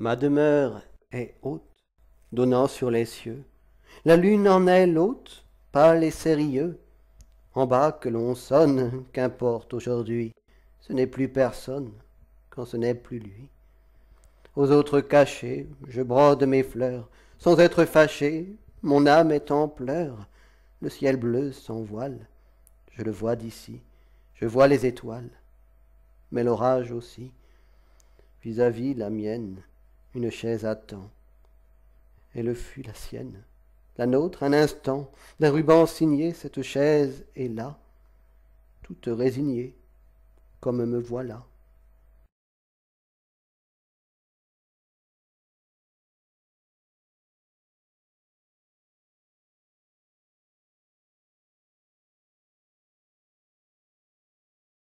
Ma demeure est haute, donnant sur les cieux. La lune en est l'hôte, pâle et sérieux. En bas que l'on sonne, qu'importe aujourd'hui, ce n'est plus personne quand ce n'est plus lui. Aux autres cachés, je brode mes fleurs, sans être fâché, mon âme est en pleurs. Le ciel bleu sans je le vois d'ici, je vois les étoiles, mais l'orage aussi, vis à -vis la mienne une chaise attend. Elle fut la sienne, la nôtre, un instant, d'un ruban signé, cette chaise est là, toute résignée, comme me voilà.